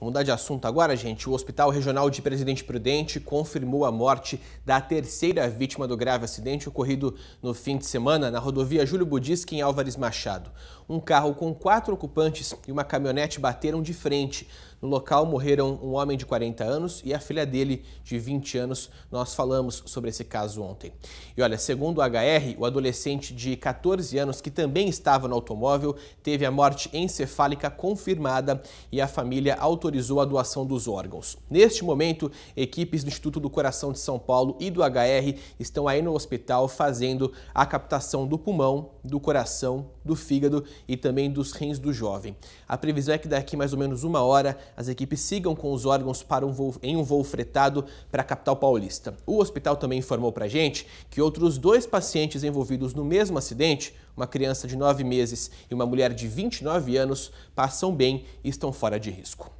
Vamos mudar de assunto agora, gente. O Hospital Regional de Presidente Prudente confirmou a morte da terceira vítima do grave acidente ocorrido no fim de semana na rodovia Júlio Budisque, em Álvares Machado. Um carro com quatro ocupantes e uma caminhonete bateram de frente no local morreram um homem de 40 anos e a filha dele, de 20 anos. Nós falamos sobre esse caso ontem. E olha, segundo o HR, o adolescente de 14 anos, que também estava no automóvel, teve a morte encefálica confirmada e a família autorizou a doação dos órgãos. Neste momento, equipes do Instituto do Coração de São Paulo e do HR estão aí no hospital fazendo a captação do pulmão, do coração, do fígado e também dos rins do jovem. A previsão é que daqui mais ou menos uma hora as equipes sigam com os órgãos para um voo, em um voo fretado para a capital paulista. O hospital também informou para a gente que outros dois pacientes envolvidos no mesmo acidente, uma criança de 9 meses e uma mulher de 29 anos, passam bem e estão fora de risco.